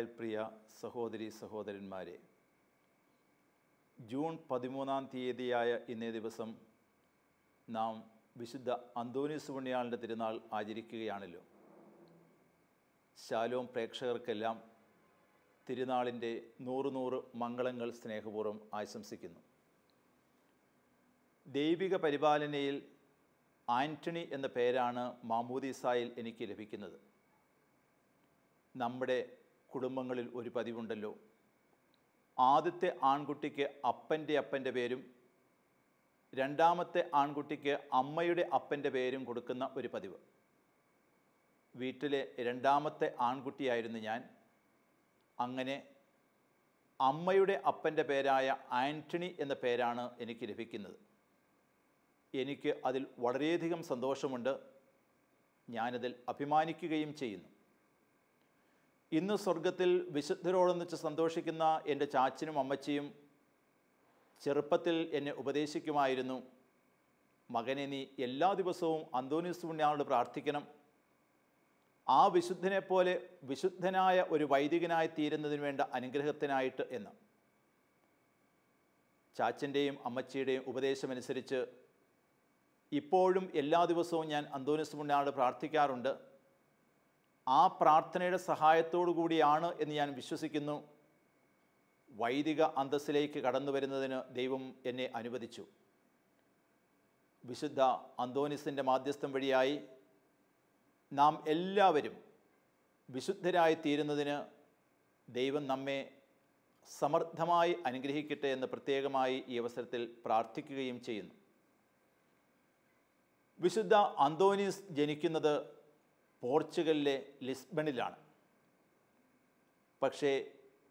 Israel പ്രിയ സഹോദരി സഹോദരന്മാരെ June പതിമൂന്നാം തീയതിയായ ഇന്നേ ദിവസം നാം വിശുദ്ധ അന്തോനീസ് പുണ്യാളിൻ്റെ തിരുനാൾ ആചരിക്കുകയാണല്ലോ ശാലോം പ്രേക്ഷകർക്കെല്ലാം തിരുനാളിൻ്റെ നൂറ് നൂറ് മംഗളങ്ങൾ സ്നേഹപൂർവ്വം ആശംസിക്കുന്നു ദൈവിക പരിപാലനയിൽ ആൻ്റണി എന്ന പേരാണ് മാമൂദിസായിൽ എനിക്ക് ലഭിക്കുന്നത് നമ്മുടെ കുടുംബങ്ങളിൽ ഒരു പതിവുണ്ടല്ലോ ആദ്യത്തെ ആൺകുട്ടിക്ക് അപ്പൻ്റെ അപ്പൻ്റെ പേരും രണ്ടാമത്തെ ആൺകുട്ടിക്ക് അമ്മയുടെ അപ്പൻ്റെ പേരും കൊടുക്കുന്ന ഒരു പതിവ് വീട്ടിലെ രണ്ടാമത്തെ ആൺകുട്ടിയായിരുന്നു ഞാൻ അങ്ങനെ അമ്മയുടെ അപ്പൻ്റെ പേരായ ആൻ്റണി എന്ന പേരാണ് എനിക്ക് ലഭിക്കുന്നത് എനിക്ക് അതിൽ വളരെയധികം സന്തോഷമുണ്ട് ഞാനതിൽ അഭിമാനിക്കുകയും ചെയ്യുന്നു ഇന്ന് സ്വർഗത്തിൽ വിശുദ്ധരോടൊന്നിച്ച് സന്തോഷിക്കുന്ന എൻ്റെ ചാച്ചനും അമ്മച്ചിയും ചെറുപ്പത്തിൽ എന്നെ ഉപദേശിക്കുമായിരുന്നു മകനെ നീ എല്ലാ ദിവസവും അന്തോനീസ് പുണ്യാളോട് പ്രാർത്ഥിക്കണം ആ വിശുദ്ധനെപ്പോലെ വിശുദ്ധനായ ഒരു വൈദികനായി തീരുന്നതിന് വേണ്ട അനുഗ്രഹത്തിനായിട്ട് എന്ന് ചാച്ചൻ്റെയും അമ്മച്ചിയുടെയും ഉപദേശമനുസരിച്ച് ഇപ്പോഴും എല്ലാ ദിവസവും ഞാൻ അന്തോനിസ് പുണ്യാളോട് പ്രാർത്ഥിക്കാറുണ്ട് ആ പ്രാർത്ഥനയുടെ സഹായത്തോടു കൂടിയാണ് എന്ന് ഞാൻ വിശ്വസിക്കുന്നു വൈദിക അന്തസ്സിലേക്ക് കടന്നു വരുന്നതിന് ദൈവം എന്നെ അനുവദിച്ചു വിശുദ്ധ അന്തോനിസിൻ്റെ മാധ്യസ്ഥം വഴിയായി നാം എല്ലാവരും വിശുദ്ധരായി തീരുന്നതിന് ദൈവം നമ്മെ സമർത്ഥമായി അനുഗ്രഹിക്കട്ടെ എന്ന് പ്രത്യേകമായി ഈ അവസരത്തിൽ പ്രാർത്ഥിക്കുകയും ചെയ്യുന്നു വിശുദ്ധ അന്തോനീസ് ജനിക്കുന്നത് പോർച്ചുഗലിലെ ലിസ്ബണിലാണ് പക്ഷേ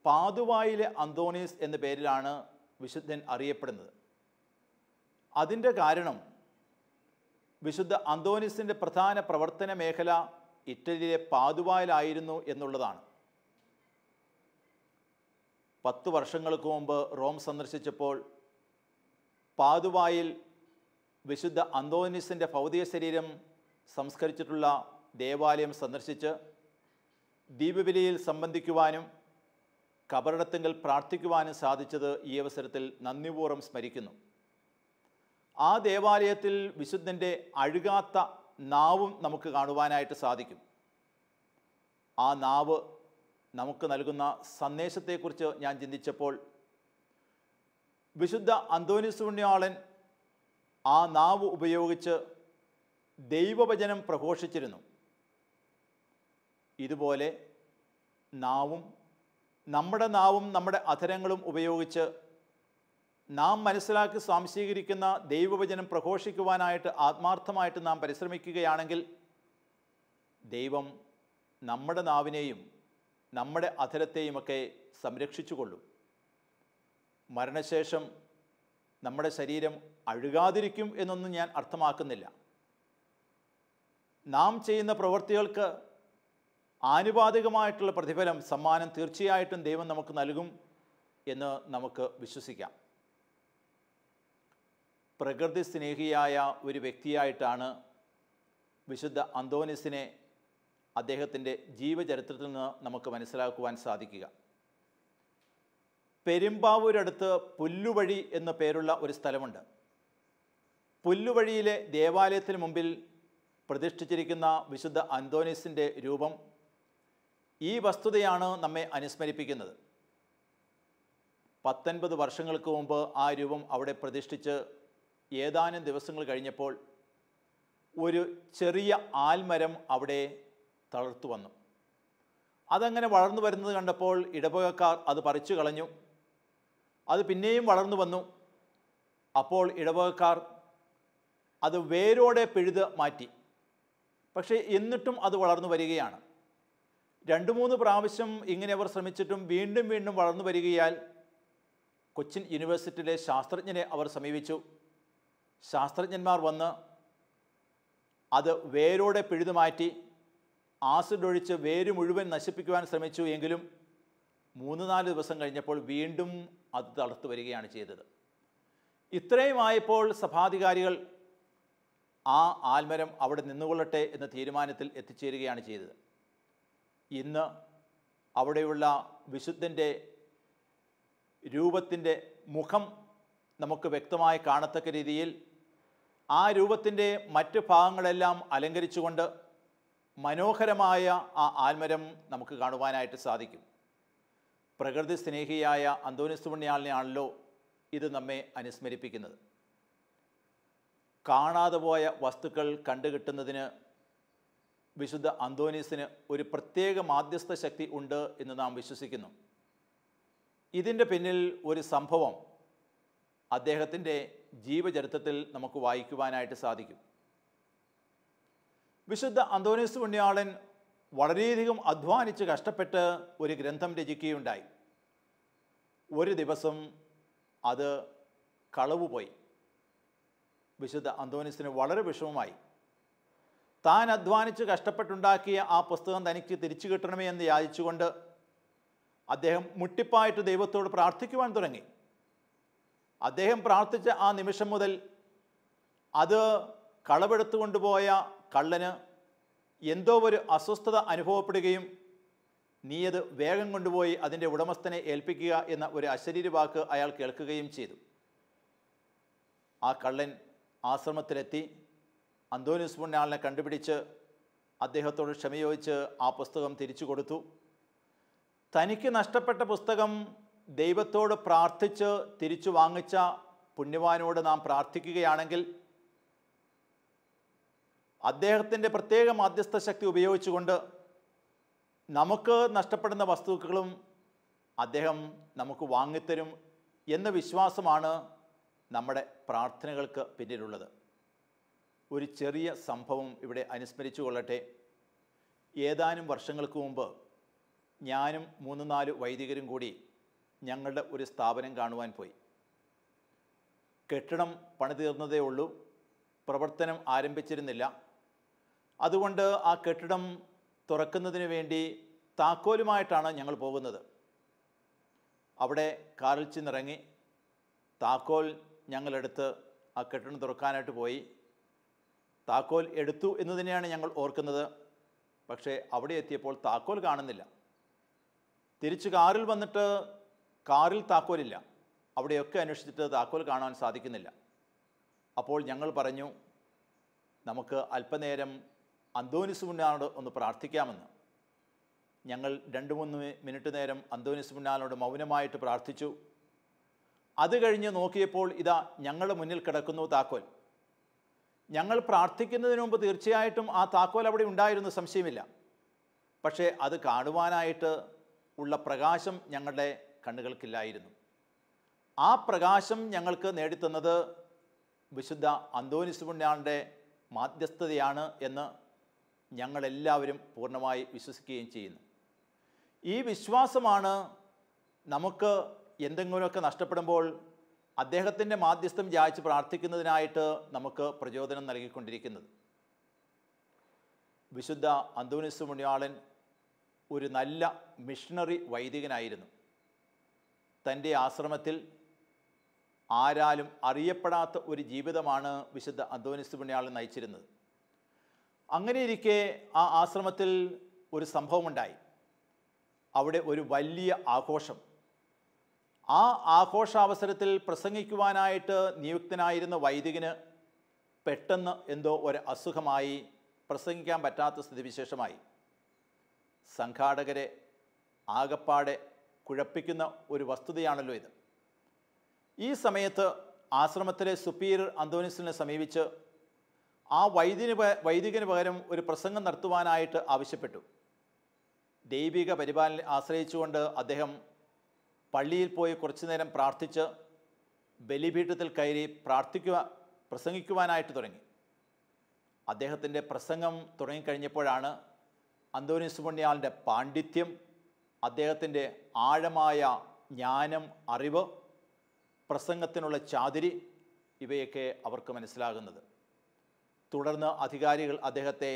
പാതുവായിലെ അന്തോണീസ് എന്ന പേരിലാണ് വിശുദ്ധൻ അറിയപ്പെടുന്നത് അതിൻ്റെ കാരണം വിശുദ്ധ അന്തോണിസിൻ്റെ പ്രധാന പ്രവർത്തന മേഖല ഇറ്റലിയിലെ പാതുവായിലായിരുന്നു എന്നുള്ളതാണ് പത്ത് വർഷങ്ങൾക്ക് മുമ്പ് റോം സന്ദർശിച്ചപ്പോൾ പാതുവായിൽ വിശുദ്ധ അന്തോനിസിൻ്റെ ഭൗതിക ശരീരം സംസ്കരിച്ചിട്ടുള്ള ദേവാലയം സന്ദർശിച്ച് ദീപബലിയിൽ സംബന്ധിക്കുവാനും കബറിടത്തെങ്കിൽ പ്രാർത്ഥിക്കുവാനും സാധിച്ചത് ഈ അവസരത്തിൽ നന്ദിപൂർവ്വം സ്മരിക്കുന്നു ആ ദേവാലയത്തിൽ വിശുദ്ധൻ്റെ അഴുകാത്ത നാവും നമുക്ക് കാണുവാനായിട്ട് സാധിക്കും ആ നാവ് നമുക്ക് നൽകുന്ന സന്ദേശത്തെക്കുറിച്ച് ഞാൻ ചിന്തിച്ചപ്പോൾ വിശുദ്ധ അന്തോനിസ് ആ നാവ് ഉപയോഗിച്ച് ദൈവവചനം പ്രഘോഷിച്ചിരുന്നു ഇതുപോലെ നാവും നമ്മുടെ നാവും നമ്മുടെ അധരങ്ങളും ഉപയോഗിച്ച് നാം മനസ്സിലാക്കി സ്വാംശീകരിക്കുന്ന ദൈവവചനം പ്രഘോഷിക്കുവാനായിട്ട് ആത്മാർത്ഥമായിട്ട് നാം പരിശ്രമിക്കുകയാണെങ്കിൽ ദൈവം നമ്മുടെ നാവിനെയും നമ്മുടെ അധരത്തെയുമൊക്കെ സംരക്ഷിച്ചു കൊള്ളും മരണശേഷം നമ്മുടെ ശരീരം അഴുകാതിരിക്കും എന്നൊന്നും ഞാൻ അർത്ഥമാക്കുന്നില്ല നാം ചെയ്യുന്ന പ്രവൃത്തികൾക്ക് ആനുപാതികമായിട്ടുള്ള പ്രതിഫലം സമ്മാനം തീർച്ചയായിട്ടും ദൈവം നമുക്ക് നൽകും എന്ന് നമുക്ക് വിശ്വസിക്കാം പ്രകൃതി സ്നേഹിയായ ഒരു വ്യക്തിയായിട്ടാണ് വിശുദ്ധ അന്തോനിസിനെ അദ്ദേഹത്തിൻ്റെ ജീവചരിത്രത്തിൽ നിന്ന് നമുക്ക് മനസ്സിലാക്കുവാൻ സാധിക്കുക പെരുമ്പാവൂരടുത്ത് പുല്ലുവഴി എന്ന പേരുള്ള ഒരു സ്ഥലമുണ്ട് പുല്ലുവഴിയിലെ ദേവാലയത്തിന് മുമ്പിൽ പ്രതിഷ്ഠിച്ചിരിക്കുന്ന വിശുദ്ധ അന്തോനീസിൻ്റെ രൂപം ഈ വസ്തുതയാണ് നമ്മെ അനുസ്മരിപ്പിക്കുന്നത് പത്തൊൻപത് വർഷങ്ങൾക്ക് മുമ്പ് ആ രൂപം അവിടെ പ്രതിഷ്ഠിച്ച് ഏതാനും ദിവസങ്ങൾ കഴിഞ്ഞപ്പോൾ ഒരു ചെറിയ ആൽമരം അവിടെ തളർത്തു വന്നു അതങ്ങനെ വളർന്നു വരുന്നത് കണ്ടപ്പോൾ ഇടവകക്കാർ അത് പറിച്ചു കളഞ്ഞു അത് പിന്നെയും വളർന്നു വന്നു അപ്പോൾ ഇടവകക്കാർ അത് വേരോടെ പിഴുത് മാറ്റി പക്ഷേ എന്നിട്ടും അത് വളർന്നു വരികയാണ് രണ്ട് മൂന്ന് പ്രാവശ്യം ഇങ്ങനെ അവർ ശ്രമിച്ചിട്ടും വീണ്ടും വീണ്ടും വളർന്നു വരികയാൽ കൊച്ചിൻ യൂണിവേഴ്സിറ്റിയിലെ ശാസ്ത്രജ്ഞനെ അവർ സമീപിച്ചു ശാസ്ത്രജ്ഞന്മാർ വന്ന് അത് വേരോടെ പിഴുതു മാറ്റി ആസിഡ് ഒഴിച്ച് വേര് മുഴുവൻ നശിപ്പിക്കുവാൻ ശ്രമിച്ചു എങ്കിലും മൂന്ന് നാല് ദിവസം കഴിഞ്ഞപ്പോൾ വീണ്ടും അത് തളർത്തു വരികയാണ് ചെയ്തത് ഇത്രയുമായപ്പോൾ സഭാധികാരികൾ ആ ആൽമരം അവിടെ നിന്നുകൊള്ളട്ടെ എന്ന തീരുമാനത്തിൽ എത്തിച്ചേരുകയാണ് ചെയ്തത് ഇന്ന് അവിടെയുള്ള വിശുദ്ധൻ്റെ രൂപത്തിൻ്റെ മുഖം നമുക്ക് വ്യക്തമായി കാണത്തക്ക രീതിയിൽ ആ രൂപത്തിൻ്റെ മറ്റ് ഭാഗങ്ങളെല്ലാം അലങ്കരിച്ചുകൊണ്ട് മനോഹരമായ ആ ആൽമരം നമുക്ക് കാണുവാനായിട്ട് സാധിക്കും പ്രകൃതി സ്നേഹിയായ അന്തോനിസ് പുണ്യാളിനെയാണല്ലോ ഇത് നമ്മെ അനുസ്മരിപ്പിക്കുന്നത് കാണാതെ പോയ വസ്തുക്കൾ കണ്ടുകിട്ടുന്നതിന് വിശുദ്ധ അന്തോനീസിന് ഒരു പ്രത്യേക മാധ്യസ്ഥ ശക്തി ഉണ്ട് എന്ന് നാം വിശ്വസിക്കുന്നു ഇതിൻ്റെ പിന്നിൽ ഒരു സംഭവം അദ്ദേഹത്തിൻ്റെ ജീവചരിത്രത്തിൽ നമുക്ക് വായിക്കുവാനായിട്ട് സാധിക്കും വിശുദ്ധ അന്തോനീസ് പുണ്യാളൻ വളരെയധികം അധ്വാനിച്ച് കഷ്ടപ്പെട്ട് ഒരു ഗ്രന്ഥം രചിക്കുകയുണ്ടായി ഒരു ദിവസം അത് കളവുപോയി വിശുദ്ധ അന്തോനിസിന് വളരെ വിഷമമായി താൻ അധ്വാനിച്ച് കഷ്ടപ്പെട്ടുണ്ടാക്കിയ ആ പുസ്തകം തനിക്ക് തിരിച്ചു കിട്ടണമേ എന്ന് യാചിച്ചുകൊണ്ട് അദ്ദേഹം മുട്ടിപ്പായിട്ട് ദൈവത്തോട് പ്രാർത്ഥിക്കുവാൻ തുടങ്ങി അദ്ദേഹം പ്രാർത്ഥിച്ച ആ നിമിഷം മുതൽ അത് കളവെടുത്തു കൊണ്ടുപോയ കള്ളന് എന്തോ ഒരു അസ്വസ്ഥത അനുഭവപ്പെടുകയും അത് വേഗം കൊണ്ടുപോയി അതിൻ്റെ ഉടമസ്ഥനെ ഏൽപ്പിക്കുക എന്ന ഒരു അശരീരി വാക്ക് അയാൾ കേൾക്കുകയും ചെയ്തു ആ കള്ളൻ ആശ്രമത്തിലെത്തി അന്തോനിസ് പുണ്യാളിനെ കണ്ടുപിടിച്ച് അദ്ദേഹത്തോട് ക്ഷമയോജിച്ച് ആ പുസ്തകം തിരിച്ചു കൊടുത്തു തനിക്ക് നഷ്ടപ്പെട്ട പുസ്തകം ദൈവത്തോട് പ്രാർത്ഥിച്ച് തിരിച്ചു വാങ്ങിച്ച പുണ്യവാനോട് നാം പ്രാർത്ഥിക്കുകയാണെങ്കിൽ അദ്ദേഹത്തിൻ്റെ പ്രത്യേക മാധ്യസ്ഥ ശക്തി ഉപയോഗിച്ചുകൊണ്ട് നമുക്ക് നഷ്ടപ്പെടുന്ന വസ്തുക്കളും അദ്ദേഹം നമുക്ക് വാങ്ങിത്തരും എന്ന വിശ്വാസമാണ് നമ്മുടെ പ്രാർത്ഥനകൾക്ക് പിന്നിലുള്ളത് ഒരു ചെറിയ സംഭവം ഇവിടെ അനുസ്മരിച്ചു കൊള്ളട്ടെ ഏതാനും വർഷങ്ങൾക്ക് മുമ്പ് ഞാനും മൂന്ന് നാല് വൈദികരും കൂടി ഞങ്ങളുടെ ഒരു സ്ഥാപനം കാണുവാൻ പോയി കെട്ടിടം പണിതീർന്നതേ ഉള്ളൂ പ്രവർത്തനം ആരംഭിച്ചിരുന്നില്ല അതുകൊണ്ട് ആ കെട്ടിടം തുറക്കുന്നതിന് വേണ്ടി താക്കോലുമായിട്ടാണ് ഞങ്ങൾ പോകുന്നത് അവിടെ കാറിൽ ചെന്നിറങ്ങി താക്കോൽ ഞങ്ങളെടുത്ത് ആ കെട്ടിടം തുറക്കാനായിട്ട് പോയി താക്കോൽ എടുത്തു എന്ന് തന്നെയാണ് ഞങ്ങൾ ഓർക്കുന്നത് പക്ഷേ അവിടെ എത്തിയപ്പോൾ താക്കോൽ കാണുന്നില്ല തിരിച്ച് കാറിൽ വന്നിട്ട് കാറിൽ താക്കോലില്ല അവിടെയൊക്കെ അന്വേഷിച്ചിട്ട് താക്കോൽ കാണാൻ സാധിക്കുന്നില്ല അപ്പോൾ ഞങ്ങൾ പറഞ്ഞു നമുക്ക് അല്പനേരം അന്തോനിസ് മുന്നാനോട് ഒന്ന് പ്രാർത്ഥിക്കാമെന്ന് ഞങ്ങൾ രണ്ട് മൂന്ന് മിനിറ്റ് നേരം അന്തോനിസ് മുന്നാനോട് മൗനമായിട്ട് പ്രാർത്ഥിച്ചു അത് കഴിഞ്ഞ് നോക്കിയപ്പോൾ ഇതാ ഞങ്ങളുടെ മുന്നിൽ കിടക്കുന്നു താക്കോൽ ഞങ്ങൾ പ്രാർത്ഥിക്കുന്നതിന് മുമ്പ് തീർച്ചയായിട്ടും ആ താക്കോൽ അവിടെ ഉണ്ടായിരുന്നു സംശയമില്ല പക്ഷേ അത് കാണുവാനായിട്ട് ഉള്ള പ്രകാശം ഞങ്ങളുടെ കണ്ണുകൾക്കില്ലായിരുന്നു ആ പ്രകാശം ഞങ്ങൾക്ക് നേടിത്തന്നത് വിശുദ്ധ അന്തോനിസ് പുണ്യാളിൻ്റെ മാധ്യസ്ഥതയാണ് എന്ന് ഞങ്ങളെല്ലാവരും പൂർണ്ണമായി വിശ്വസിക്കുകയും ചെയ്യുന്നു ഈ വിശ്വാസമാണ് നമുക്ക് എന്തെങ്കിലുമൊക്കെ നഷ്ടപ്പെടുമ്പോൾ അദ്ദേഹത്തിൻ്റെ മാധ്യസ്ഥം യാചിച്ച് പ്രാർത്ഥിക്കുന്നതിനായിട്ട് നമുക്ക് പ്രചോദനം നൽകിക്കൊണ്ടിരിക്കുന്നത് വിശുദ്ധ അന്തോണിസ് മുണിയാളൻ ഒരു നല്ല മിഷണറി വൈദികനായിരുന്നു തൻ്റെ ആശ്രമത്തിൽ ആരാലും അറിയപ്പെടാത്ത ഒരു ജീവിതമാണ് വിശുദ്ധ അന്തോനിസ് പുണ്യാളൻ നയിച്ചിരുന്നത് അങ്ങനെയിരിക്കെ ആ ആശ്രമത്തിൽ ഒരു സംഭവമുണ്ടായി അവിടെ ഒരു വലിയ ആഘോഷം ആ ആഘോഷാവസരത്തിൽ പ്രസംഗിക്കുവാനായിട്ട് നിയുക്തനായിരുന്ന വൈദികന് പെട്ടെന്ന് എന്തോ ഒരു അസുഖമായി പ്രസംഗിക്കാൻ പറ്റാത്ത സ്ഥിതിവിശേഷമായി സംഘാടകരെ ആകപ്പാടെ കുഴപ്പിക്കുന്ന ഒരു വസ്തുതയാണല്ലോ ഇത് ഈ സമയത്ത് ആശ്രമത്തിലെ സുപ്പീരിയർ അന്തോണിസിനെ സമീപിച്ച് ആ വൈദ്യന് വൈദികന് പകരം ഒരു പ്രസംഗം നടത്തുവാനായിട്ട് ആവശ്യപ്പെട്ടു ദൈവിക പരിപാലനം ആശ്രയിച്ചുകൊണ്ട് അദ്ദേഹം പള്ളിയിൽ പോയി കുറച്ചു നേരം പ്രാർത്ഥിച്ച് ബലിപീഠത്തിൽ കയറി പ്രാർത്ഥിക്കുക പ്രസംഗിക്കുവാനായിട്ട് തുടങ്ങി അദ്ദേഹത്തിൻ്റെ പ്രസംഗം തുടങ്ങിക്കഴിഞ്ഞപ്പോഴാണ് അന്തോണി പുണ്യാളിൻ്റെ പാണ്ഡിത്യം അദ്ദേഹത്തിൻ്റെ ആഴമായ ജ്ഞാനം അറിവ് പ്രസംഗത്തിനുള്ള ചാതിരി ഇവയൊക്കെ അവർക്ക് മനസ്സിലാകുന്നത് തുടർന്ന് അധികാരികൾ അദ്ദേഹത്തെ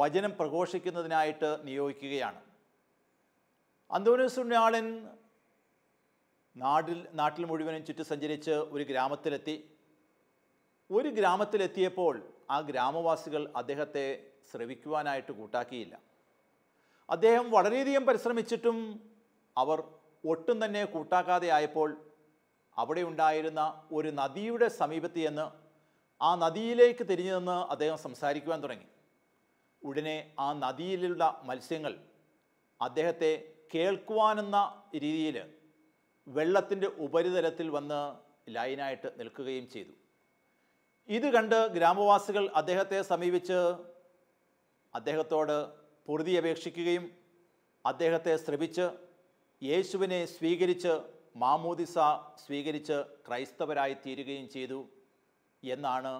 വചനം പ്രഘോഷിക്കുന്നതിനായിട്ട് നിയോഗിക്കുകയാണ് അന്തോണി പുണ്യാളൻ നാടിൽ നാട്ടിൽ മുഴുവനും ചുറ്റി സഞ്ചരിച്ച് ഒരു ഗ്രാമത്തിലെത്തി ഒരു ഗ്രാമത്തിലെത്തിയപ്പോൾ ആ ഗ്രാമവാസികൾ അദ്ദേഹത്തെ ശ്രവിക്കുവാനായിട്ട് കൂട്ടാക്കിയില്ല അദ്ദേഹം വളരെയധികം പരിശ്രമിച്ചിട്ടും അവർ ഒട്ടും തന്നെ കൂട്ടാക്കാതെ ആയപ്പോൾ അവിടെ ഉണ്ടായിരുന്ന ഒരു നദിയുടെ സമീപത്ത് ചെന്ന് ആ നദിയിലേക്ക് തിരിഞ്ഞു നിന്ന് അദ്ദേഹം സംസാരിക്കുവാൻ തുടങ്ങി ഉടനെ ആ നദിയിലുള്ള മത്സ്യങ്ങൾ അദ്ദേഹത്തെ കേൾക്കുവാനെന്ന രീതിയിൽ വെള്ളത്തിൻ്റെ ഉപരിതലത്തിൽ വന്ന് ലൈനായിട്ട് നിൽക്കുകയും ചെയ്തു ഇത് കണ്ട് ഗ്രാമവാസികൾ അദ്ദേഹത്തെ സമീപിച്ച് അദ്ദേഹത്തോട് പൊറുതി അപേക്ഷിക്കുകയും അദ്ദേഹത്തെ ശ്രമിച്ച് യേശുവിനെ സ്വീകരിച്ച് മാമോദിസ സ്വീകരിച്ച് ക്രൈസ്തവരായി തീരുകയും ചെയ്തു എന്നാണ്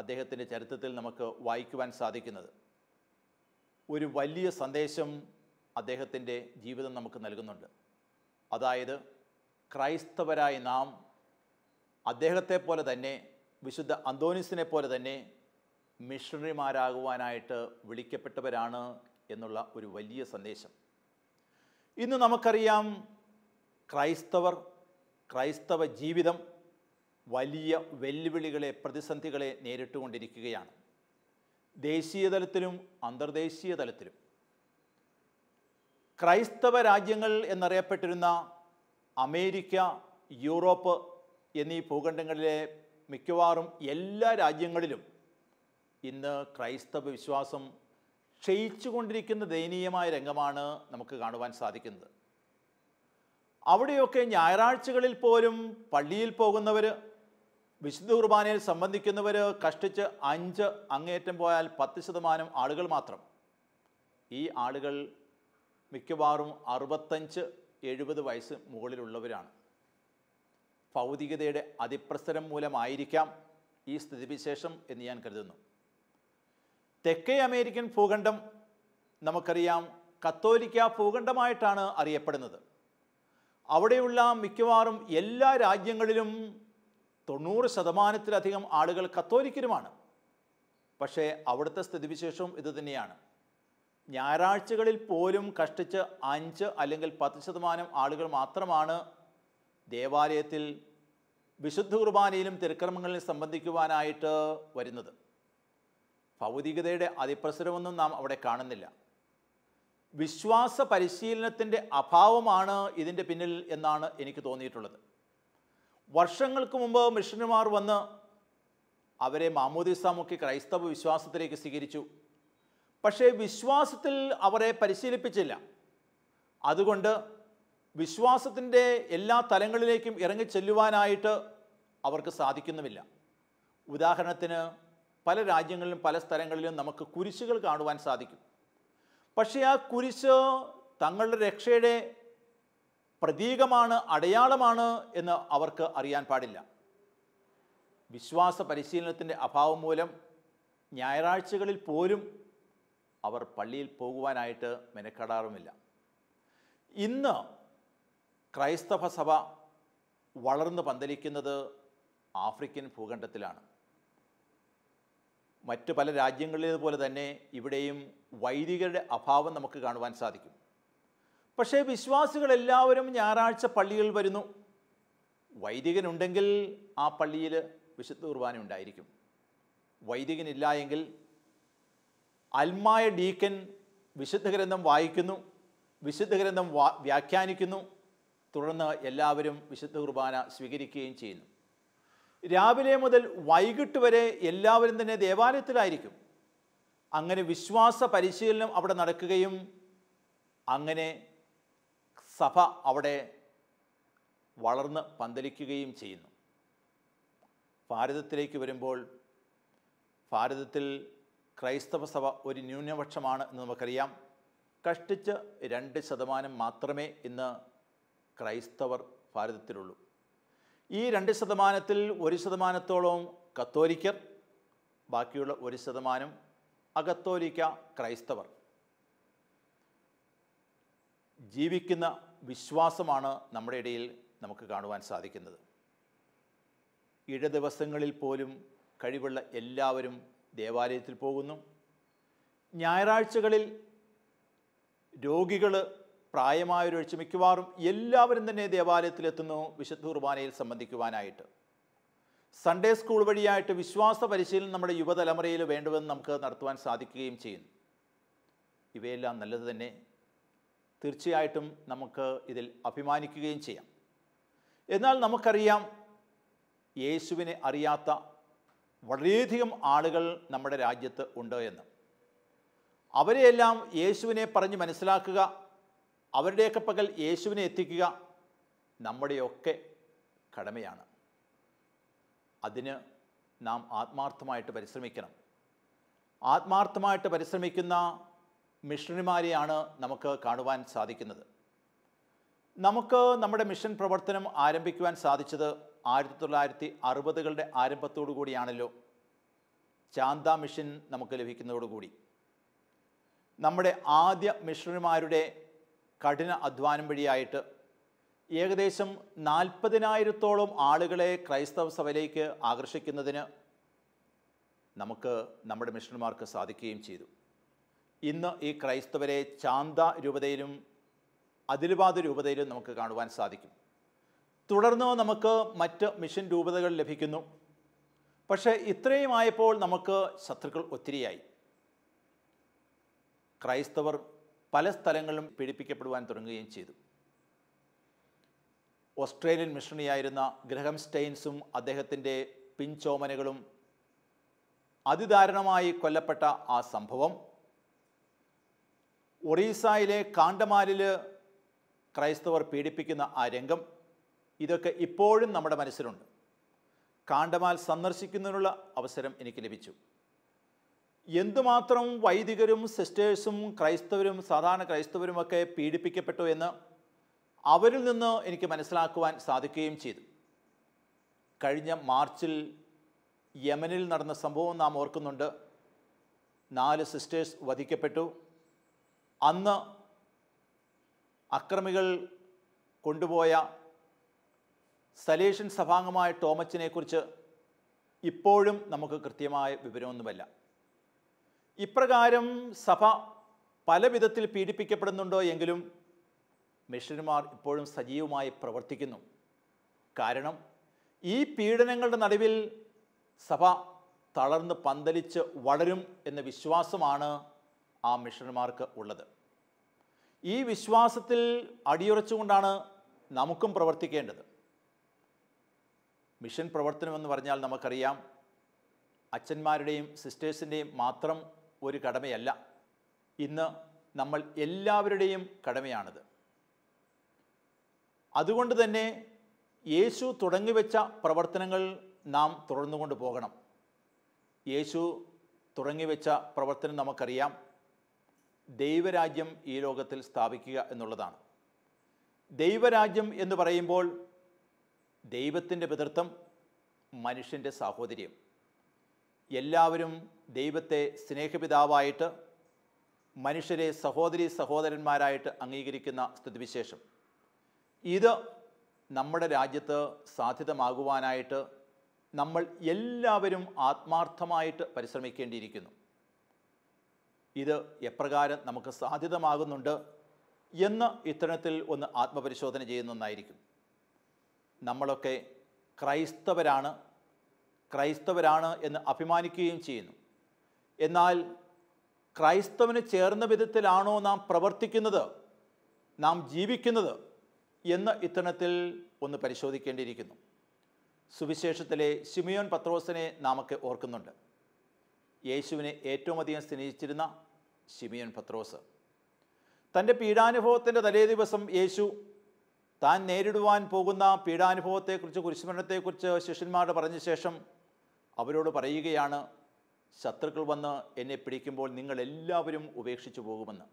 അദ്ദേഹത്തിൻ്റെ ചരിത്രത്തിൽ നമുക്ക് വായിക്കുവാൻ സാധിക്കുന്നത് ഒരു വലിയ സന്ദേശം അദ്ദേഹത്തിൻ്റെ ജീവിതം നമുക്ക് നൽകുന്നുണ്ട് അതായത് ക്രൈസ്തവരായി നാം അദ്ദേഹത്തെ പോലെ തന്നെ വിശുദ്ധ അന്തോനിസിനെ പോലെ തന്നെ മിഷണറിമാരാകുവാനായിട്ട് വിളിക്കപ്പെട്ടവരാണ് എന്നുള്ള ഒരു വലിയ സന്ദേശം ഇന്ന് നമുക്കറിയാം ക്രൈസ്തവർ ക്രൈസ്തവ ജീവിതം വലിയ വെല്ലുവിളികളെ പ്രതിസന്ധികളെ നേരിട്ടുകൊണ്ടിരിക്കുകയാണ് ദേശീയ തലത്തിലും അന്തർദേശീയ തലത്തിലും ക്രൈസ്തവ രാജ്യങ്ങൾ എന്നറിയപ്പെട്ടിരുന്ന അമേരിക്ക യൂറോപ്പ് എന്നീ ഭൂഖണ്ഡങ്ങളിലെ മിക്കവാറും എല്ലാ രാജ്യങ്ങളിലും ഇന്ന് ക്രൈസ്തവ വിശ്വാസം ക്ഷയിച്ചുകൊണ്ടിരിക്കുന്ന ദയനീയമായ രംഗമാണ് നമുക്ക് കാണുവാൻ സാധിക്കുന്നത് അവിടെയൊക്കെ ഞായറാഴ്ചകളിൽ പോലും പള്ളിയിൽ പോകുന്നവർ വിശുദ്ധ കുർബാനയിൽ സംബന്ധിക്കുന്നവർ കഷ്ടിച്ച് അഞ്ച് അങ്ങേറ്റം പോയാൽ പത്ത് ശതമാനം ആളുകൾ മാത്രം ഈ ആളുകൾ മിക്കവാറും അറുപത്തഞ്ച് എഴുപത് വയസ്സ് മുകളിലുള്ളവരാണ് ഭൗതികതയുടെ അതിപ്രസരം മൂലമായിരിക്കാം ഈ സ്ഥിതിവിശേഷം എന്ന് ഞാൻ കരുതുന്നു തെക്കേ അമേരിക്കൻ ഭൂഖണ്ഡം നമുക്കറിയാം കത്തോലിക്ക ഭൂഖണ്ഡമായിട്ടാണ് അറിയപ്പെടുന്നത് അവിടെയുള്ള മിക്കവാറും എല്ലാ രാജ്യങ്ങളിലും തൊണ്ണൂറ് ശതമാനത്തിലധികം ആളുകൾ കത്തോലിക്കരുമാണ് പക്ഷേ അവിടുത്തെ സ്ഥിതിവിശേഷവും ഇതുതന്നെയാണ് ഞായറാഴ്ചകളിൽ പോലും കഷ്ടിച്ച് അഞ്ച് അല്ലെങ്കിൽ പത്ത് ശതമാനം ആളുകൾ മാത്രമാണ് ദേവാലയത്തിൽ വിശുദ്ധ കുർബാനയിലും തിരക്രമങ്ങളിലും സംബന്ധിക്കുവാനായിട്ട് വരുന്നത് ഭൗതികതയുടെ അതിപ്രസരമൊന്നും നാം അവിടെ കാണുന്നില്ല വിശ്വാസ പരിശീലനത്തിൻ്റെ അഭാവമാണ് ഇതിൻ്റെ പിന്നിൽ എന്നാണ് എനിക്ക് തോന്നിയിട്ടുള്ളത് വർഷങ്ങൾക്ക് മുമ്പ് മിഷണറിമാർ വന്ന് അവരെ മാമോദിസ മുക്കി ക്രൈസ്തവ വിശ്വാസത്തിലേക്ക് സ്വീകരിച്ചു പക്ഷേ വിശ്വാസത്തിൽ അവരെ പരിശീലിപ്പിച്ചില്ല അതുകൊണ്ട് വിശ്വാസത്തിൻ്റെ എല്ലാ തലങ്ങളിലേക്കും ഇറങ്ങി ചെല്ലുവാനായിട്ട് അവർക്ക് സാധിക്കുന്നുമില്ല ഉദാഹരണത്തിന് പല രാജ്യങ്ങളിലും പല സ്ഥലങ്ങളിലും നമുക്ക് കുരിശുകൾ കാണുവാൻ സാധിക്കും പക്ഷേ ആ കുരിശ് തങ്ങളുടെ രക്ഷയുടെ പ്രതീകമാണ് അടയാളമാണ് എന്ന് അവർക്ക് അറിയാൻ പാടില്ല വിശ്വാസ പരിശീലനത്തിൻ്റെ അഭാവം മൂലം ഞായറാഴ്ചകളിൽ പോലും അവർ പള്ളിയിൽ പോകുവാനായിട്ട് മെനക്കെടാറുമില്ല ഇന്ന് ക്രൈസ്തവ സഭ വളർന്നു പന്തലിക്കുന്നത് ആഫ്രിക്കൻ ഭൂഖണ്ഡത്തിലാണ് മറ്റ് പല രാജ്യങ്ങളിലേതുപോലെ തന്നെ ഇവിടെയും വൈദികരുടെ അഭാവം നമുക്ക് കാണുവാൻ സാധിക്കും പക്ഷേ വിശ്വാസികൾ എല്ലാവരും ഞായറാഴ്ച പള്ളികളിൽ വരുന്നു വൈദികനുണ്ടെങ്കിൽ ആ പള്ളിയിൽ വിശുദ്ധ കുർബാന ഉണ്ടായിരിക്കും വൈദികനില്ല എങ്കിൽ അൽമായ ഡീക്കൻ വിശുദ്ധ ഗ്രന്ഥം വായിക്കുന്നു വിശുദ്ധ ഗ്രന്ഥം വ്യാഖ്യാനിക്കുന്നു തുടർന്ന് എല്ലാവരും വിശുദ്ധ കുർബാന സ്വീകരിക്കുകയും ചെയ്യുന്നു രാവിലെ മുതൽ വൈകിട്ട് വരെ എല്ലാവരും തന്നെ ദേവാലയത്തിലായിരിക്കും അങ്ങനെ വിശ്വാസ പരിശീലനം അവിടെ നടക്കുകയും അങ്ങനെ സഭ അവിടെ വളർന്ന് പന്തലിക്കുകയും ചെയ്യുന്നു ഭാരതത്തിലേക്ക് വരുമ്പോൾ ഭാരതത്തിൽ ക്രൈസ്തവ സഭ ഒരു ന്യൂനപക്ഷമാണ് എന്ന് നമുക്കറിയാം കഷ്ടിച്ച് രണ്ട് ശതമാനം മാത്രമേ ഇന്ന് ക്രൈസ്തവർ ഭാരതത്തിലുള്ളൂ ഈ രണ്ട് ശതമാനത്തിൽ ഒരു ശതമാനത്തോളം കത്തോലിക്കർ ബാക്കിയുള്ള ഒരു ശതമാനം അകത്തോലിക്ക ക്രൈസ്തവർ ജീവിക്കുന്ന വിശ്വാസമാണ് നമ്മുടെ ഇടയിൽ നമുക്ക് കാണുവാൻ സാധിക്കുന്നത് ഇഴ ദിവസങ്ങളിൽ പോലും കഴിവുള്ള എല്ലാവരും ദേവാലയത്തിൽ പോകുന്നു ഞായറാഴ്ചകളിൽ രോഗികൾ പ്രായമായൊരൊഴിച്ച് മിക്കവാറും എല്ലാവരും തന്നെ ദേവാലയത്തിലെത്തുന്നു വിശുദ്ധ കുർബാനയിൽ സംബന്ധിക്കുവാനായിട്ട് സൺഡേ സ്കൂൾ വഴിയായിട്ട് വിശ്വാസ പരിശീലനം നമ്മുടെ യുവതലമുറയിൽ വേണ്ടുവെന്ന് നമുക്ക് നടത്തുവാൻ സാധിക്കുകയും ചെയ്യുന്നു ഇവയെല്ലാം നല്ലത് തന്നെ തീർച്ചയായിട്ടും നമുക്ക് ഇതിൽ അഭിമാനിക്കുകയും ചെയ്യാം എന്നാൽ നമുക്കറിയാം യേശുവിനെ അറിയാത്ത വളരെയധികം ആളുകൾ നമ്മുടെ രാജ്യത്ത് ഉണ്ട് എന്ന് അവരെയെല്ലാം യേശുവിനെ പറഞ്ഞ് മനസ്സിലാക്കുക അവരുടെയൊക്കെ പകൽ യേശുവിനെ എത്തിക്കുക നമ്മുടെയൊക്കെ കടമയാണ് അതിന് നാം ആത്മാർത്ഥമായിട്ട് പരിശ്രമിക്കണം ആത്മാർത്ഥമായിട്ട് പരിശ്രമിക്കുന്ന മിഷണറിമാരെയാണ് നമുക്ക് കാണുവാൻ സാധിക്കുന്നത് നമുക്ക് നമ്മുടെ മിഷൻ പ്രവർത്തനം ആരംഭിക്കുവാൻ സാധിച്ചത് ആയിരത്തി തൊള്ളായിരത്തി അറുപതുകളുടെ ആരംഭത്തോടു കൂടിയാണല്ലോ ചാന്ത മിഷൻ നമുക്ക് ലഭിക്കുന്നതോടുകൂടി നമ്മുടെ ആദ്യ മിഷണറിമാരുടെ കഠിന അധ്വാനം വഴിയായിട്ട് ഏകദേശം നാൽപ്പതിനായിരത്തോളം ആളുകളെ ക്രൈസ്തവ സഭയിലേക്ക് ആകർഷിക്കുന്നതിന് നമുക്ക് നമ്മുടെ മിഷണർമാർക്ക് സാധിക്കുകയും ചെയ്തു ഇന്ന് ഈ ക്രൈസ്തവരെ ചാന്ത രൂപതയിലും അതിലുപാത രൂപതയിലും നമുക്ക് കാണുവാൻ സാധിക്കും തുടർന്ന് നമുക്ക് മറ്റ് മിഷൻ രൂപതകൾ ലഭിക്കുന്നു പക്ഷേ ആയപ്പോൾ നമുക്ക് ശത്രുക്കൾ ഒത്തിരിയായി ക്രൈസ്തവർ പല സ്ഥലങ്ങളിലും പീഡിപ്പിക്കപ്പെടുവാൻ തുടങ്ങുകയും ചെയ്തു ഓസ്ട്രേലിയൻ മിഷണറിയായിരുന്ന ഗ്രഹം സ്റ്റെയിൻസും അദ്ദേഹത്തിൻ്റെ പിൻചോമനകളും അതിദാരുണമായി കൊല്ലപ്പെട്ട ആ സംഭവം ഒറീസയിലെ കാണ്ടമാലിൽ ക്രൈസ്തവർ പീഡിപ്പിക്കുന്ന ആ രംഗം ഇതൊക്കെ ഇപ്പോഴും നമ്മുടെ മനസ്സിലുണ്ട് കാണ്ടമാൽ സന്ദർശിക്കുന്നതിനുള്ള അവസരം എനിക്ക് ലഭിച്ചു എന്തുമാത്രം വൈദികരും സിസ്റ്റേഴ്സും ക്രൈസ്തവരും സാധാരണ ക്രൈസ്തവരുമൊക്കെ പീഡിപ്പിക്കപ്പെട്ടു എന്ന് അവരിൽ നിന്ന് എനിക്ക് മനസ്സിലാക്കുവാൻ സാധിക്കുകയും ചെയ്തു കഴിഞ്ഞ മാർച്ചിൽ യമനിൽ നടന്ന സംഭവം നാം ഓർക്കുന്നുണ്ട് നാല് സിസ്റ്റേഴ്സ് വധിക്കപ്പെട്ടു അന്ന് അക്രമികൾ കൊണ്ടുപോയ സലേഷൻ സഭാംഗമായ ടോമച്ചിനെക്കുറിച്ച് ഇപ്പോഴും നമുക്ക് കൃത്യമായ വിവരമൊന്നുമല്ല ഇപ്രകാരം സഭ പല വിധത്തിൽ പീഡിപ്പിക്കപ്പെടുന്നുണ്ടോ എങ്കിലും മിഷണറിമാർ ഇപ്പോഴും സജീവമായി പ്രവർത്തിക്കുന്നു കാരണം ഈ പീഡനങ്ങളുടെ നടുവിൽ സഭ തളർന്ന് പന്തലിച്ച് വളരും എന്ന വിശ്വാസമാണ് ആ മിഷണർമാർക്ക് ഉള്ളത് ഈ വിശ്വാസത്തിൽ അടിയുറച്ചുകൊണ്ടാണ് നമുക്കും പ്രവർത്തിക്കേണ്ടത് മിഷൻ പ്രവർത്തനമെന്ന് പറഞ്ഞാൽ നമുക്കറിയാം അച്ഛന്മാരുടെയും സിസ്റ്റേഴ്സിൻ്റെയും മാത്രം ഒരു കടമയല്ല ഇന്ന് നമ്മൾ എല്ലാവരുടെയും കടമയാണിത് അതുകൊണ്ട് തന്നെ യേശു തുടങ്ങിവെച്ച പ്രവർത്തനങ്ങൾ നാം തുടർന്നുകൊണ്ട് പോകണം യേശു തുടങ്ങിവെച്ച പ്രവർത്തനം നമുക്കറിയാം ദൈവരാജ്യം ഈ ലോകത്തിൽ സ്ഥാപിക്കുക എന്നുള്ളതാണ് ദൈവരാജ്യം എന്ന് പറയുമ്പോൾ ദൈവത്തിൻ്റെ പിതൃത്വം മനുഷ്യൻ്റെ സാഹോദര്യം എല്ലാവരും ദൈവത്തെ സ്നേഹപിതാവായിട്ട് മനുഷ്യരെ സഹോദരി സഹോദരന്മാരായിട്ട് അംഗീകരിക്കുന്ന സ്ഥിതിവിശേഷം ഇത് നമ്മുടെ രാജ്യത്ത് സാധ്യതമാകുവാനായിട്ട് നമ്മൾ എല്ലാവരും ആത്മാർത്ഥമായിട്ട് പരിശ്രമിക്കേണ്ടിയിരിക്കുന്നു ഇത് എപ്രകാരം നമുക്ക് സാധ്യതമാകുന്നുണ്ട് എന്ന് ഇത്തരത്തിൽ ഒന്ന് ആത്മപരിശോധന ചെയ്യുന്നതായിരിക്കും നമ്മളൊക്കെ ക്രൈസ്തവരാണ് ക്രൈസ്തവരാണ് എന്ന് അഭിമാനിക്കുകയും ചെയ്യുന്നു എന്നാൽ ക്രൈസ്തവന് ചേർന്ന വിധത്തിലാണോ നാം പ്രവർത്തിക്കുന്നത് നാം ജീവിക്കുന്നത് എന്ന് ഇത്തരണത്തിൽ ഒന്ന് പരിശോധിക്കേണ്ടിയിരിക്കുന്നു സുവിശേഷത്തിലെ ശിമിയോൻ പത്രോസിനെ നാമൊക്കെ ഓർക്കുന്നുണ്ട് യേശുവിനെ ഏറ്റവും അധികം സ്നേഹിച്ചിരുന്ന ശിമിയോൻ പത്രോസ് തൻ്റെ പീഡാനുഭവത്തിൻ്റെ തലേ ദിവസം യേശു താൻ നേരിടുവാൻ പോകുന്ന പീഡാനുഭവത്തെക്കുറിച്ച് കുരിശുമരണത്തെക്കുറിച്ച് ശിഷ്യന്മാരോട് പറഞ്ഞ ശേഷം അവരോട് പറയുകയാണ് ശത്രുക്കൾ വന്ന് എന്നെ പിടിക്കുമ്പോൾ നിങ്ങളെല്ലാവരും ഉപേക്ഷിച്ചു പോകുമെന്ന്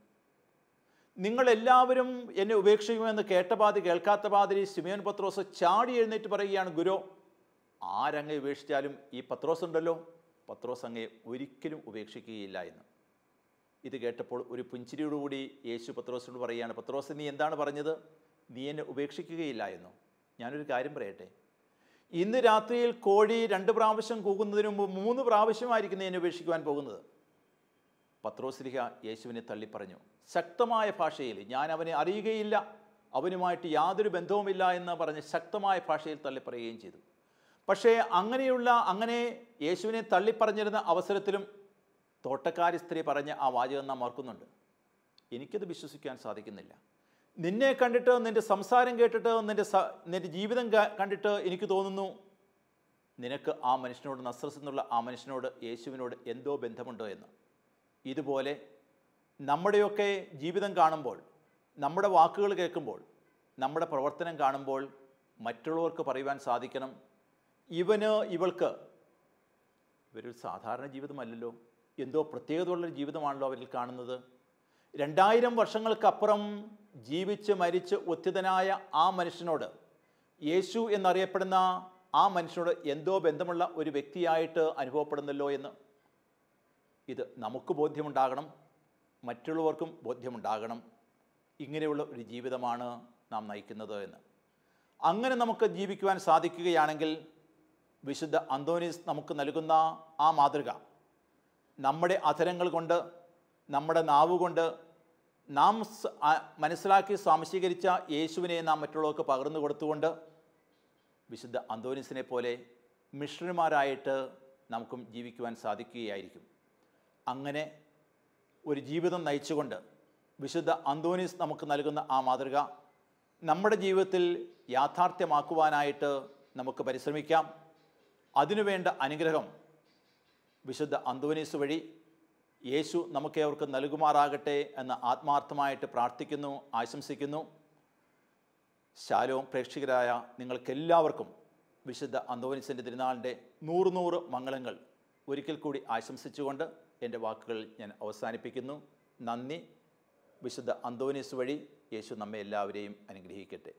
നിങ്ങളെല്ലാവരും എന്നെ ഉപേക്ഷിക്കുമെന്ന് കേട്ട പാതി കേൾക്കാത്ത പാതിരി സിമിയോൻ പത്രോസ് ചാടി എഴുന്നേറ്റ് പറയുകയാണ് ഗുരു ആരങ്ങെ ഉപേക്ഷിച്ചാലും ഈ പത്രോസ് ഉണ്ടല്ലോ പത്രോസ് അങ്ങെ ഒരിക്കലും ഉപേക്ഷിക്കുകയില്ല എന്ന് ഇത് കേട്ടപ്പോൾ ഒരു പുഞ്ചിരിയോടുകൂടി യേശു പത്രോസിനോട് പറയുകയാണ് പത്രോസ് നീ എന്താണ് പറഞ്ഞത് നീ എന്നെ ഉപേക്ഷിക്കുകയില്ല എന്നും ഞാനൊരു കാര്യം പറയട്ടെ ഇന്ന് രാത്രിയിൽ കോഴി രണ്ട് പ്രാവശ്യം കൂകുന്നതിന് മുമ്പ് മൂന്ന് പ്രാവശ്യമായിരിക്കും നീ എന്നെ ഉപേക്ഷിക്കുവാൻ പോകുന്നത് പത്രോസ്ലിഹ യേശുവിനെ തള്ളിപ്പറഞ്ഞു ശക്തമായ ഭാഷയിൽ ഞാൻ അവനെ അറിയുകയില്ല അവനുമായിട്ട് യാതൊരു ബന്ധവുമില്ല എന്ന് പറഞ്ഞ് ശക്തമായ ഭാഷയിൽ തള്ളിപ്പറയുകയും ചെയ്തു പക്ഷേ അങ്ങനെയുള്ള അങ്ങനെ യേശുവിനെ തള്ളിപ്പറഞ്ഞിരുന്ന അവസരത്തിലും തോട്ടക്കാരി സ്ത്രീ പറഞ്ഞ ആ വാചകം നാം ഓർക്കുന്നുണ്ട് എനിക്കത് വിശ്വസിക്കാൻ സാധിക്കുന്നില്ല നിന്നെ കണ്ടിട്ട് നിൻ്റെ സംസാരം കേട്ടിട്ട് നിൻ്റെ നിൻ്റെ ജീവിതം കണ്ടിട്ട് എനിക്ക് തോന്നുന്നു നിനക്ക് ആ മനുഷ്യനോട് നസ്രസ് എന്നുള്ള ആ മനുഷ്യനോട് യേശുവിനോട് എന്തോ ബന്ധമുണ്ടോ എന്ന് ഇതുപോലെ നമ്മുടെയൊക്കെ ജീവിതം കാണുമ്പോൾ നമ്മുടെ വാക്കുകൾ കേൾക്കുമ്പോൾ നമ്മുടെ പ്രവർത്തനം കാണുമ്പോൾ മറ്റുള്ളവർക്ക് പറയുവാൻ സാധിക്കണം ഇവന് ഇവൾക്ക് ഇവരൊരു സാധാരണ ജീവിതമല്ലല്ലോ എന്തോ പ്രത്യേകതയുള്ള ജീവിതമാണല്ലോ അവരിൽ കാണുന്നത് രണ്ടായിരം വർഷങ്ങൾക്കപ്പുറം ജീവിച്ച് മരിച്ച് ഉത്ഥിതനായ ആ മനുഷ്യനോട് യേശു എന്നറിയപ്പെടുന്ന ആ മനുഷ്യനോട് എന്തോ ബന്ധമുള്ള ഒരു വ്യക്തിയായിട്ട് അനുഭവപ്പെടുന്നല്ലോ എന്ന് ഇത് നമുക്ക് ബോധ്യമുണ്ടാകണം മറ്റുള്ളവർക്കും ബോധ്യമുണ്ടാകണം ഇങ്ങനെയുള്ള ഒരു ജീവിതമാണ് നാം നയിക്കുന്നത് എന്ന് അങ്ങനെ നമുക്ക് ജീവിക്കുവാൻ സാധിക്കുകയാണെങ്കിൽ വിശുദ്ധ അന്തോനീസ് നമുക്ക് നൽകുന്ന ആ മാതൃക നമ്മുടെ അധരങ്ങൾ കൊണ്ട് നമ്മുടെ നാവ് കൊണ്ട് നാം മനസ്സിലാക്കി സ്വാംശീകരിച്ച യേശുവിനെ നാം മറ്റുള്ളവർക്ക് പകർന്നു കൊടുത്തുകൊണ്ട് വിശുദ്ധ അന്തോനിസിനെ പോലെ മിഷണറിമാരായിട്ട് നമുക്കും ജീവിക്കുവാൻ സാധിക്കുകയായിരിക്കും അങ്ങനെ ഒരു ജീവിതം നയിച്ചുകൊണ്ട് വിശുദ്ധ അന്തോനിസ് നമുക്ക് നൽകുന്ന ആ മാതൃക നമ്മുടെ ജീവിതത്തിൽ യാഥാർത്ഥ്യമാക്കുവാനായിട്ട് നമുക്ക് പരിശ്രമിക്കാം അതിനുവേണ്ട അനുഗ്രഹം വിശുദ്ധ അന്തോനീസ് വഴി യേശു അവർക്ക് നൽകുമാറാകട്ടെ എന്ന് ആത്മാർത്ഥമായിട്ട് പ്രാർത്ഥിക്കുന്നു ആശംസിക്കുന്നു ശാലോം പ്രേക്ഷകരായ നിങ്ങൾക്കെല്ലാവർക്കും വിശുദ്ധ അന്തോനിസിൻ്റെ തിരുനാളിൻ്റെ നൂറ് നൂറ് മംഗളങ്ങൾ ഒരിക്കൽ കൂടി ആശംസിച്ചുകൊണ്ട് എൻ്റെ വാക്കുകൾ ഞാൻ അവസാനിപ്പിക്കുന്നു നന്ദി വിശുദ്ധ അന്തോനിസ് വഴി യേശു നമ്മെ എല്ലാവരെയും അനുഗ്രഹിക്കട്ടെ